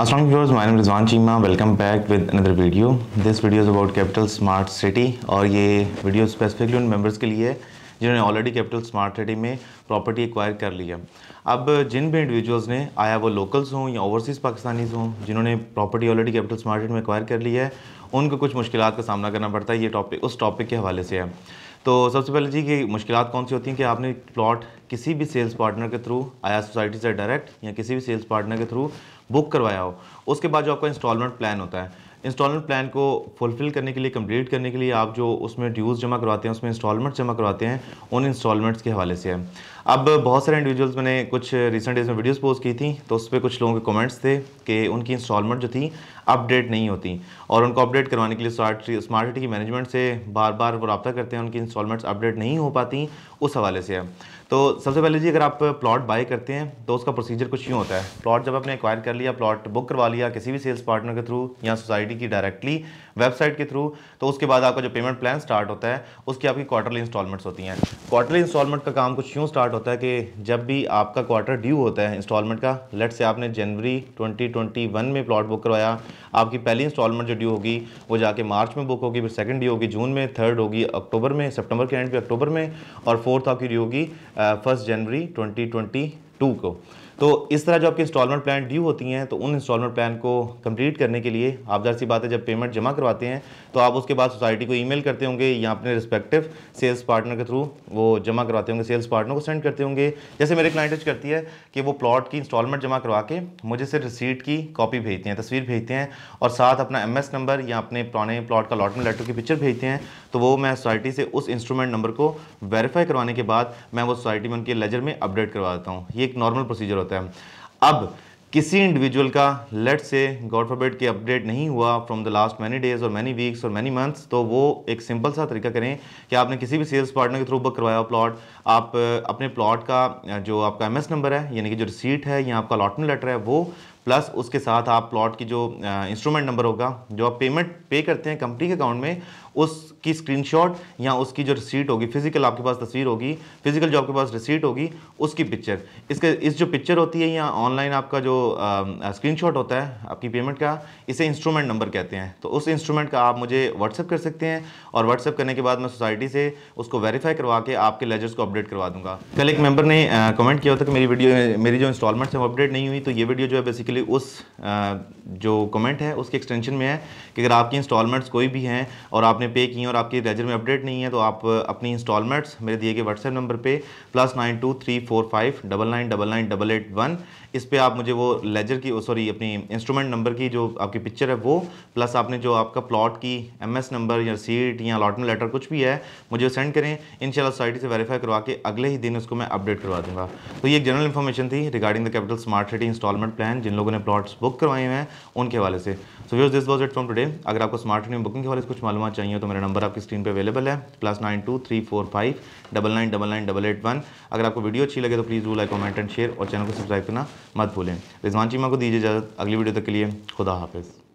Assalamu viewers, my name is Rizwan Chima. Welcome back with another video. This video is about Capital Smart City और ये video specifically उन members के लिए जिन्होंने already capital smart city में property acquire कर लिया है अब जिन भी इंडिविजुअल्स ने आया वो लोकल्स हों या ओवरसीज़ पाकिस्तानीज हों जिन्होंने property already capital smart city में एक्वायर कर लिया है उनको कुछ मुश्किल का सामना करना पड़ता है ये टॉपिक उस टॉपिक के हवाले से है तो सबसे पहले जी कि मुश्किल कौन सी होती हैं कि आपने प्लॉट किसी भी सेल्स पार्टनर के थ्रू आया सोसाइटी से डायरेक्ट या किसी भी सेल्स पार्टनर के थ्रू बुक करवाया हो उसके बाद जो आपका इंस्टॉलमेंट प्लान होता है इंस्टॉलमेंट प्लान को फुलफिल करने के लिए कंप्लीट करने के लिए आप जो उसमें ड्यूज़ जमा करवाते हैं उसमें इंस्टॉलमेंट जमा करवाते हैं उन इंस्टॉलमेंट्स के हवाले से है अब बहुत सारे इंडिविजुअल्स मैंने कुछ रिसेंट डेज में वीडियोस पोस्ट की थी तो उस पर कुछ लोगों के कमेंट्स थे कि उनकी इंस्टॉलमेंट जो थी अपडेट नहीं होती और उनको अपडेट करवाने के लिए स्मार्ट स्मार्ट सिटी मैनेजमेंट से बार बार वो रबा करते हैं उनकी इंस्टॉलमेंट्स अपडेट नहीं हो पाती उस हवाले से है तो सबसे पहले जी अगर आप प्लॉट बाय करते हैं तो उसका प्रोसीजर कुछ यूँ होता है प्लॉट जब आपने एक्वायर कर लिया प्लॉट बुक करवा लिया किसी भी सेल्स पार्टनर के थ्रू या सोसाइटी सोसाइटी की डायरेक्टली वेबसाइट के थ्रू तो उसके बाद आपका जो पेमेंट प्लान स्टार्ट होता है उसकी आपकी क्वार्टरली इंस्टॉलमेंट्स होती हैं क्वार्टरली इंस्टॉलमेंट का काम कुछ यूँ स्टार्ट होता है कि जब भी आपका क्वार्टर ड्यू होता है इंस्टॉलमेंट का लेट से आपने जनवरी 2021 में प्लॉट बुक करवाया आपकी पहली इंस्टॉलमेंट जो ड्यू होगी वो जाके मार्च में बुक होगी फिर सेकेंड ड्यू होगी जून में थर्ड होगी अक्टूबर में सितंबर के एंड पे अक्टूबर में और फोर्थ आपकी ड्यू होगी फर्स्ट जनवरी टू को तो इस तरह जो आपके इंस्टॉलमेंट प्लान ड्यू होती हैं तो उन इंस्टॉलमेंट प्लान को कंप्लीट करने के लिए आप जहर सी बात है जब पेमेंट जमा करवाते हैं तो आप उसके बाद सोसाइटी को ईमेल करते होंगे या अपने रिस्पेक्टिव सेल्स पार्टनर के थ्रू वो जमा करवाते होंगे सेल्स पार्टनर को सेंड करते होंगे जैसे मेरे क्लाइंट करती है कि वो प्लॉट की इंस्टॉलमेंट जमा करवा के मुझे सिर्फ रिसीट की कॉपी भेजते हैं तस्वीर भेजते हैं और साथ अपना एम नंबर या अपने पुराने प्लॉट का अलॉटमेंट लेटर की पिक्चर भेजते हैं तो वो मैं सोसाइटी से उस इंस्ट्रूमेंट नंबर को वेरीफाई करवाने के बाद मैं वो सोसाइटी में उनके लेजर में अपडेट करवा देता हूँ ये एक नॉर्मल प्रोसीजर होता है होता है अब किसी इंडिविजुअल का लेट से गॉड फॉरबिड के अपडेट नहीं हुआ from the last many days और मैनी वीक्स और मैनी मंथ्स तो वो एक सिंपल सा तरीका करें कि आपने किसी भी सेल्स पार्टनर के थ्रू बुक करवाया प्लॉट आप अपने प्लॉट का जो आपका एमएस नंबर है यानी कि जो रिसीट है या आपका अलॉटमेंट लेटर है वो प्लस उसके साथ आप प्लॉट की जो इंस्ट्रूमेंट नंबर होगा जो आप पेमेंट पे करते हैं कंपनी के अकाउंट में उसकी स्क्रीनशॉट या उसकी जो रिसीट होगी फिजिकल आपके पास तस्वीर होगी फिजिकल जो आपके पास रिसीट होगी उसकी पिक्चर इसके इस जो पिक्चर होती है या ऑनलाइन आपका जो स्क्रीनशॉट होता है आपकी पेमेंट का इसे इंस्ट्रूमेंट नंबर कहते हैं तो उस इंस्ट्रूमेंट का आप मुझे व्हाट्सअप कर सकते हैं और व्हाट्सअप करने के बाद मैं सोसाइटी से उसको वेरीफाई करवा के आपके लेजर्स को अपडेट करवा दूंगा कल एक मेंबर ने कमेंट किया था कि मेरी वीडियो मेरी जो इंस्टॉलमेंट्स हैं वो अपडेट नहीं हुई तो ये वीडियो जो है बेसिकली उस जो कमेंट है उसके एक्सटेंशन में है कि अगर आपकी इंस्टॉलमेंट्स कोई भी हैं और आपने आपने पे की और आपकी रेजर में अपडेट नहीं है तो आप uh, अपनी इंस्टॉलमेंट्स मेरे दिए गए व्हाट्सएप नंबर पे plus nine two three four five double nine double nine double eight one इस पर आप मुझे वो लेजर की सॉरी अपनी इंस्ट्रूमेंट नंबर की जो आपकी पिक्चर है वो प्लस आपने जो आपका प्लॉट की एम नंबर या सीट या अलॉटमेंट लेटर कुछ भी है मुझे सेंड करें इन सोसाइटी से वेरीफाई करवा के अगले ही दिन उसको मैं अपडेट करवा दूँगा तो ये एक जनरल इन्फॉर्मेशन थी regarding the capital smart city installment plan जिन लोगों ने प्लॉट्स बुक करवाए हैं उनके हवाले से so views this was it from today अगर आपको स्मार्ट सिटी में बुकिंग के हवाले से कुछ मालूम चाहिए चाहिए तो मेरा नंबर आपकी स्क्रीन पे अवेलेबल है plus nine two three four five double nine double nine double eight one अगर आपको वीडियो अच्छी लगे तो प्लीज़ वो लाइक कमेंट एंड शेयर और चैनल को सब्सक्राइब करना मत भूलें रिजवान चीमा को दीजिए इजाज़त अगली वीडियो तक के लिए खुदा हाफिज़